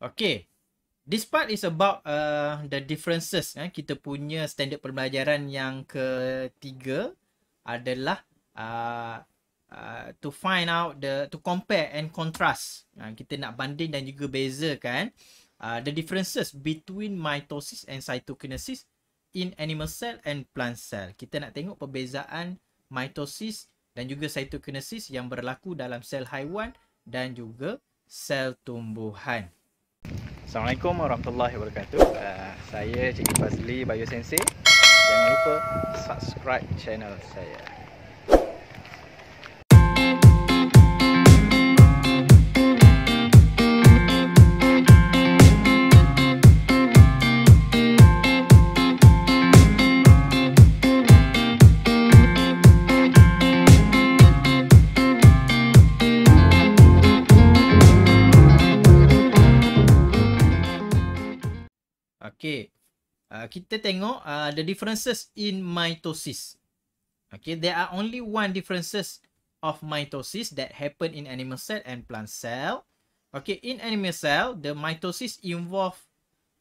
Okay. This part is about uh, the differences. Eh. Kita punya standard pembelajaran yang ketiga adalah uh, uh, to find out the to compare and contrast. Uh, kita nak banding dan juga bezakan uh, the differences between mitosis and cytokinesis in animal cell and plant cell. Kita nak tengok perbezaan mitosis dan juga cytokinesis yang berlaku dalam sel haiwan dan juga sel tumbuhan. Assalamualaikum warahmatullahi wabarakatuh. Uh, saya Cikgu Fazli BioSensei. Jangan lupa subscribe channel saya. Uh, kita tengok uh, the differences in mitosis. Okay, there are only one differences of mitosis that happen in animal cell and plant cell. Okay, in animal cell, the mitosis involve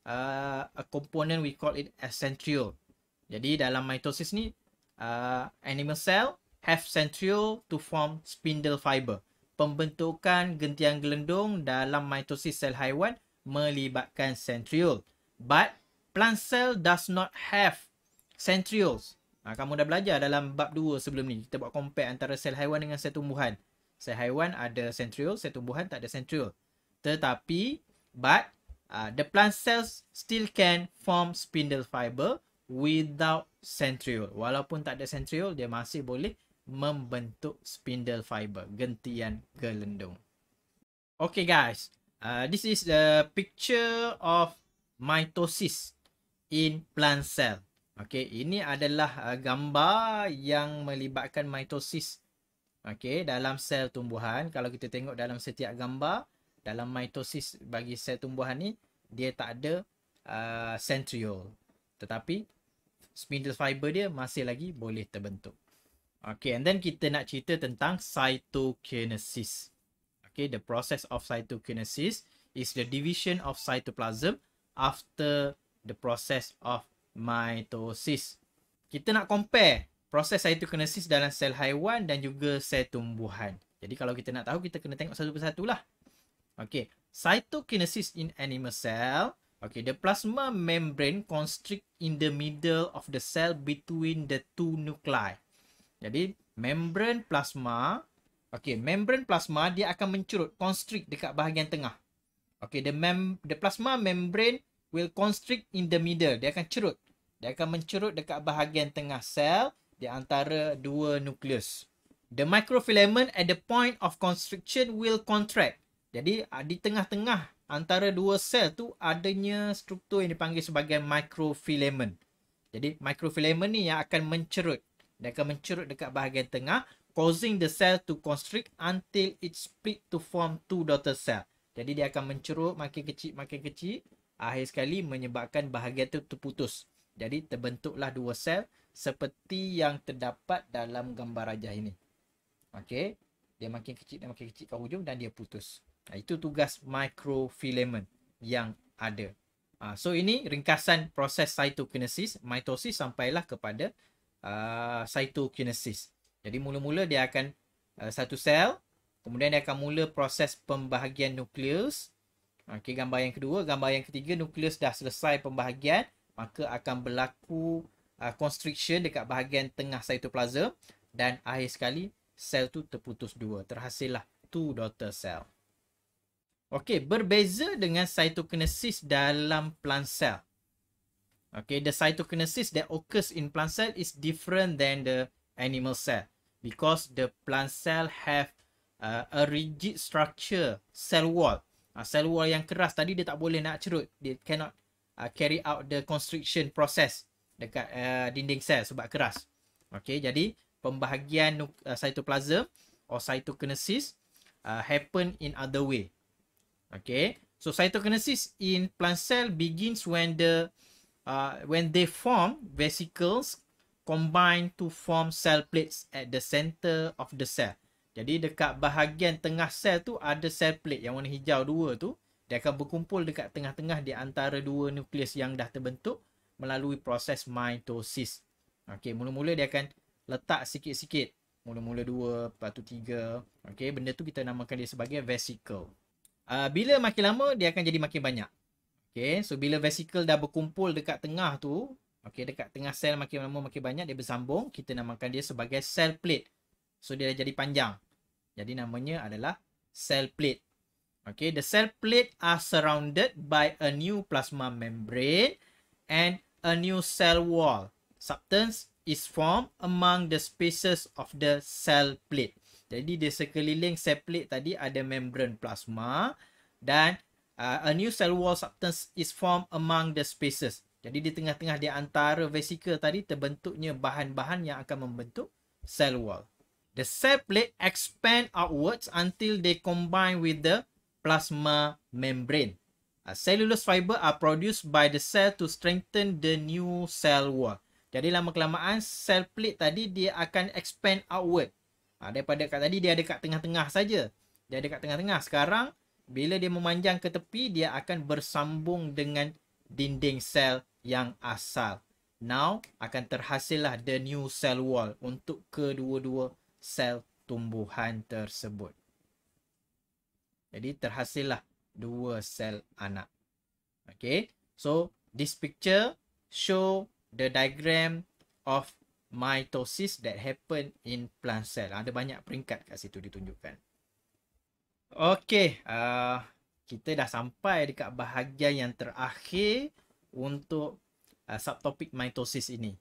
uh, a component we call it as centriole. Jadi dalam mitosis ni, uh, animal cell have centriole to form spindle fiber. Pembentukan gentian gelendung dalam mitosis sel haiwan melibatkan centriole. But plant cell does not have centrioles. Ha, kamu dah belajar dalam bab dua sebelum ni. Kita buat compare antara sel haiwan dengan sel tumbuhan. Sel haiwan ada centriole, sel tumbuhan tak ada centriole. Tetapi, but uh, the plant cells still can form spindle fiber without centriole. Walaupun tak ada centriole, dia masih boleh membentuk spindle fiber. Gentian gelendung. Okay guys, uh, this is the picture of mitosis in plant cell. Okey, ini adalah uh, gambar yang melibatkan mitosis. Okey, dalam sel tumbuhan, kalau kita tengok dalam setiap gambar, dalam mitosis bagi sel tumbuhan ni, dia tak ada uh, centriol. Tetapi spindle fiber dia masih lagi boleh terbentuk. Okey, and then kita nak cerita tentang cytokinesis. Okey, the process of cytokinesis is the division of cytoplasm after the process of mitosis. Kita nak compare proses cytokinesis dalam sel haiwan dan juga sel tumbuhan. Jadi kalau kita nak tahu, kita kena tengok satu persatu lah. Okay, cytokinesis in animal cell. Okay, the plasma membrane constrict in the middle of the cell between the two nuclei. Jadi, membrane plasma. Okay, membrane plasma dia akan mencurut, constrict dekat bahagian tengah. Okay, the, mem the plasma membrane will constrict in the middle. Dia akan cerut. Dia akan mencerut dekat bahagian tengah sel di antara dua nukleus. The microfilament at the point of constriction will contract. Jadi ah, di tengah-tengah antara dua sel tu adanya struktur yang dipanggil sebagai microfilament. Jadi microfilament ni yang akan mencerut. Dia akan mencerut dekat bahagian tengah causing the cell to constrict until it split to form two daughter cell. Jadi dia akan mencerut makin kecil makin kecil akhir sekali menyebabkan bahagian itu terputus. Jadi terbentuklah dua sel seperti yang terdapat dalam gambar rajah ini. Okey. Dia makin kecil dan makin kecil ke hujung dan dia putus. Nah, itu tugas mikrofilament yang ada. Uh, so ini ringkasan proses cytokinesis, mitosis sampailah kepada uh, cytokinesis. Jadi mula-mula dia akan uh, satu sel, kemudian dia akan mula proses pembahagian nukleus, Okey, gambar yang kedua. Gambar yang ketiga, nukleus dah selesai pembahagian. Maka akan berlaku uh, constriction dekat bahagian tengah cytoplasm. Dan akhir sekali, sel tu terputus dua. Terhasillah two daughter cell. Okey, berbeza dengan cytokinesis dalam plant cell. Okay, the cytokinesis that occurs in plant cell is different than the animal cell because the plant cell have uh, a rigid structure, cell wall uh, ah, cell wall yang keras tadi dia tak boleh nak cerut dia cannot uh, carry out the constriction process dekat uh, dinding sel sebab keras Okay, jadi pembahagian uh, cytoplasm or cytokinesis uh, happen in other way Okay, so cytokinesis in plant cell begins when the uh, when they form vesicles combine to form cell plates at the center of the cell jadi dekat bahagian tengah sel tu ada sel plate yang warna hijau dua tu. Dia akan berkumpul dekat tengah-tengah di antara dua nukleus yang dah terbentuk melalui proses mitosis. Okey, mula-mula dia akan letak sikit-sikit. Mula-mula dua, lepas tu tiga. Okey, benda tu kita namakan dia sebagai vesikel. Uh, ah, bila makin lama, dia akan jadi makin banyak. Okey, so bila vesikel dah berkumpul dekat tengah tu, okey, dekat tengah sel makin lama makin banyak, dia bersambung, kita namakan dia sebagai sel plate. So dia jadi panjang. Jadi namanya adalah cell plate. Okay, the cell plate are surrounded by a new plasma membrane and a new cell wall. Substance is formed among the spaces of the cell plate. Jadi di sekeliling cell plate tadi ada membrane plasma dan uh, a new cell wall substance is formed among the spaces. Jadi di tengah-tengah di antara vesikel tadi terbentuknya bahan-bahan yang akan membentuk cell wall. The cell plate expand outwards until they combine with the plasma membrane. Uh, cellulose fiber are produced by the cell to strengthen the new cell wall. Jadi lama-kelamaan cell plate tadi dia akan expand outward. Uh, daripada kat tadi dia ada kat tengah-tengah saja. Dia ada kat tengah-tengah. Sekarang bila dia memanjang ke tepi dia akan bersambung dengan dinding sel yang asal. Now akan terhasillah the new cell wall untuk kedua-dua sel tumbuhan tersebut. Jadi terhasillah dua sel anak. Okay. So this picture show the diagram of mitosis that happen in plant cell. Ada banyak peringkat kat situ ditunjukkan. Okay. Uh, kita dah sampai dekat bahagian yang terakhir untuk uh, subtopik mitosis ini.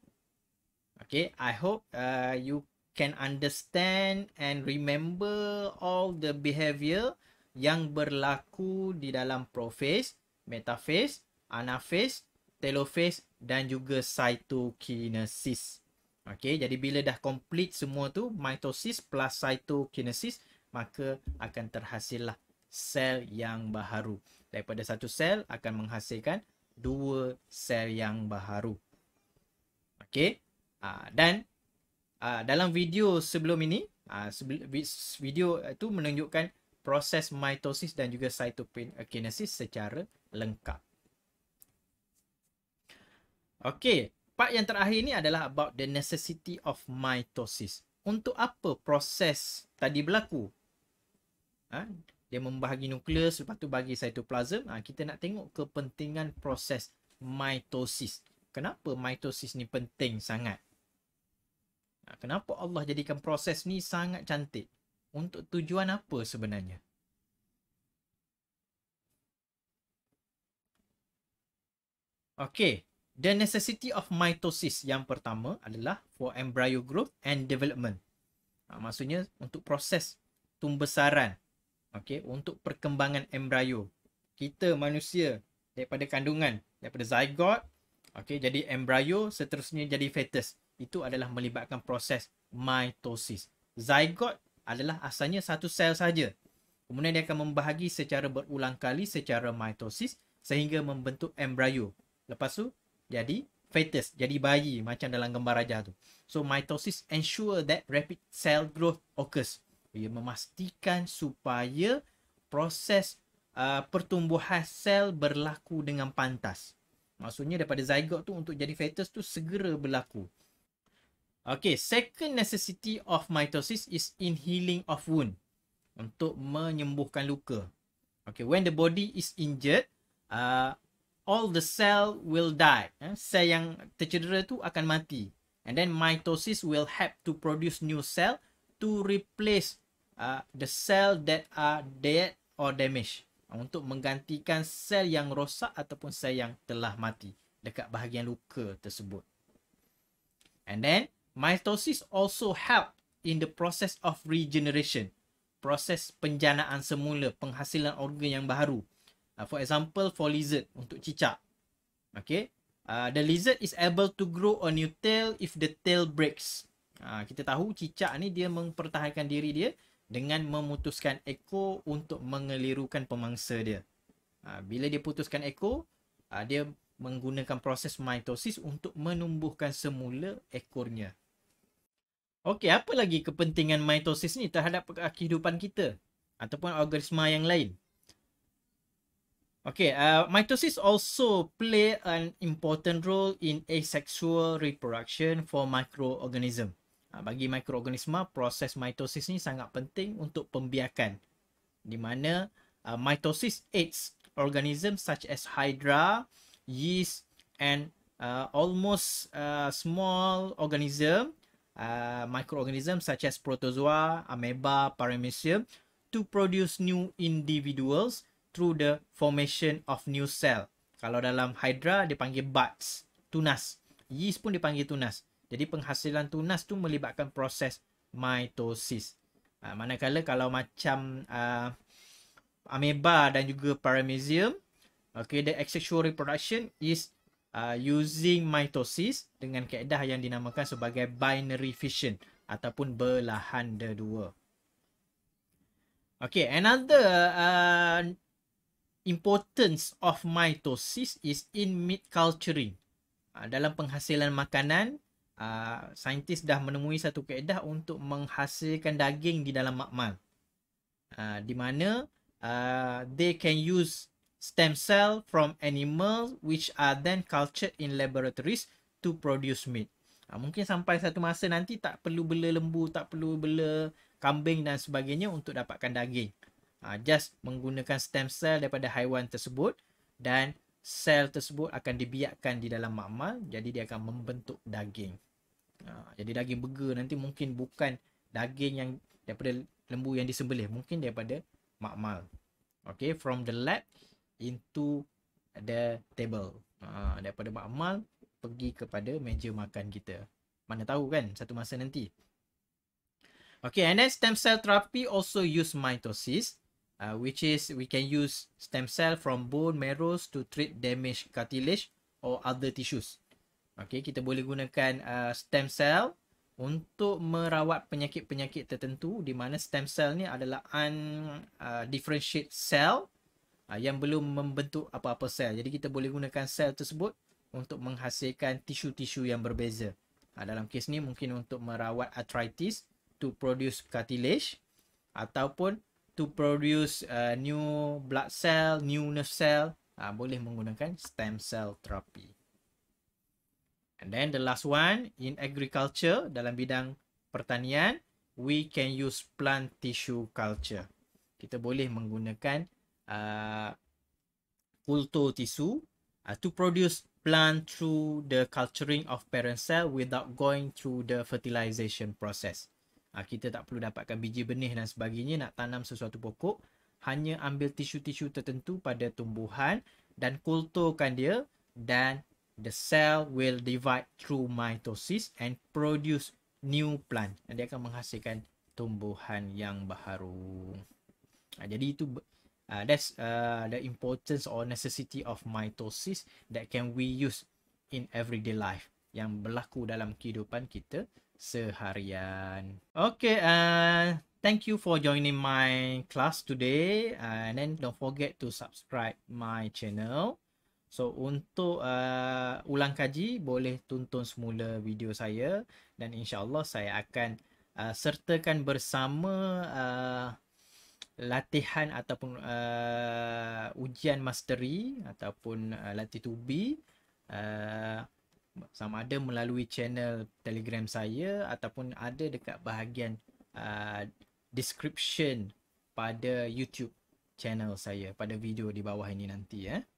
Okay. I hope uh, you can understand and remember all the behavior yang berlaku di dalam prophase, metaphase, anaphase, telophase dan juga cytokinesis. Okey, jadi bila dah complete semua tu mitosis plus cytokinesis maka akan terhasillah sel yang baharu. Daripada satu sel akan menghasilkan dua sel yang baharu. Okey? Ah dan uh, dalam video sebelum ini uh, video itu ah, menunjukkan proses mitosis dan juga cytokinesis secara lengkap. Okey, part yang terakhir ini adalah about the necessity of mitosis. Untuk apa proses tadi berlaku? Ha? Dia membahagi nukleus, lepas tu bagi cytoplasm. Ha, kita nak tengok kepentingan proses mitosis. Kenapa mitosis ni penting sangat? Ha, kenapa Allah jadikan proses ni sangat cantik? Untuk tujuan apa sebenarnya? Okay, the necessity of mitosis yang pertama adalah for embryo growth and development. Ha, maksudnya untuk proses tumbesaran. Okay, untuk perkembangan embryo. Kita manusia daripada kandungan, daripada zygote, okay, jadi embryo, seterusnya jadi fetus itu adalah melibatkan proses mitosis. Zygote adalah asalnya satu sel saja. Kemudian dia akan membahagi secara berulang kali secara mitosis sehingga membentuk embryo. Lepas tu jadi fetus, jadi bayi macam dalam gambar raja tu. So mitosis ensure that rapid cell growth occurs. Ia memastikan supaya proses uh, pertumbuhan sel berlaku dengan pantas. Maksudnya daripada zygote tu untuk jadi fetus tu segera berlaku. Okay, second necessity of mitosis is in healing of wound. Untuk menyembuhkan luka. Okay, when the body is injured, uh, all the cell will die. Eh? Cell yang tercedera tu akan mati. And then mitosis will have to produce new cell to replace uh, the cell that are dead or damaged. Untuk menggantikan sel yang rosak ataupun sel yang telah mati dekat bahagian luka tersebut. And then, Mitosis also help in the process of regeneration. Proses penjanaan semula, penghasilan organ yang baru. Uh, for example, for lizard, untuk cicak. Okay. Uh, the lizard is able to grow a new tail if the tail breaks. Uh, kita tahu cicak ni dia mempertahankan diri dia dengan memutuskan ekor untuk mengelirukan pemangsa dia. Uh, bila dia putuskan ekor, uh, dia menggunakan proses mitosis untuk menumbuhkan semula ekornya. Okey, apa lagi kepentingan mitosis ni terhadap kehidupan kita ataupun organisma yang lain? Okey, uh, mitosis also play an important role in asexual reproduction for microorganism. Uh, bagi mikroorganisma, proses mitosis ni sangat penting untuk pembiakan. Di mana uh, mitosis aids organism such as hydra, yeast and uh, almost uh, small organism uh, microorganism such as protozoa amoeba paramecium, to produce new individuals through the formation of new cell kalau dalam hydra dipanggil buds tunas yeast pun dipanggil tunas jadi penghasilan tunas tu melibatkan proses mitosis uh, manakala kalau macam uh, amoeba dan juga paramecium Okay, the asexual reproduction is uh, using mitosis dengan kaedah yang dinamakan sebagai binary fission ataupun belahan dua. Okay, another uh, importance of mitosis is in meat culturing. Uh, dalam penghasilan makanan, uh, saintis dah menemui satu kaedah untuk menghasilkan daging di dalam makmal. Uh, di mana uh, they can use stem cell from animals which are then cultured in laboratories to produce meat. Ha, mungkin sampai satu masa nanti tak perlu bela lembu, tak perlu bela kambing dan sebagainya untuk dapatkan daging. Ha, just menggunakan stem cell daripada haiwan tersebut dan sel tersebut akan dibiarkan di dalam makmal jadi dia akan membentuk daging. Ha, jadi daging burger nanti mungkin bukan daging yang daripada lembu yang disembelih, mungkin daripada makmal. Okay, from the lab, into the table. Ha, daripada makmal pergi kepada meja makan kita. Mana tahu kan satu masa nanti. Okay, and then stem cell therapy also use mitosis. Uh, which is we can use stem cell from bone marrow to treat damaged cartilage or other tissues. Okay, kita boleh gunakan uh, stem cell untuk merawat penyakit-penyakit tertentu di mana stem cell ni adalah undifferentiated uh, cell Ah, yang belum membentuk apa-apa sel. Jadi kita boleh gunakan sel tersebut untuk menghasilkan tisu-tisu yang berbeza. Ah, dalam kes ni mungkin untuk merawat arthritis to produce cartilage ataupun to produce uh, new blood cell, new nerve cell, uh, boleh menggunakan stem cell therapy. And then the last one in agriculture dalam bidang pertanian, we can use plant tissue culture. Kita boleh menggunakan kultur uh, tisu uh, to produce plant through the culturing of parent cell without going through the fertilization process. Uh, kita tak perlu dapatkan biji benih dan sebagainya nak tanam sesuatu pokok. Hanya ambil tisu-tisu tertentu pada tumbuhan dan kulturkan dia dan the cell will divide through mitosis and produce new plant. Dia akan menghasilkan tumbuhan yang baharu. jadi itu uh, that's uh, the importance or necessity of mitosis that can we use in everyday life yang berlaku dalam kehidupan kita seharian. Okay, uh, thank you for joining my class today uh, and then don't forget to subscribe my channel. So untuk uh, ulang kaji boleh tonton semula video saya dan insyaallah saya akan uh, sertakan bersama uh, latihan ataupun uh, ujian mastery ataupun uh, latih tubi uh, sama ada melalui channel telegram saya ataupun ada dekat bahagian uh, description pada youtube channel saya pada video di bawah ini nanti ya eh.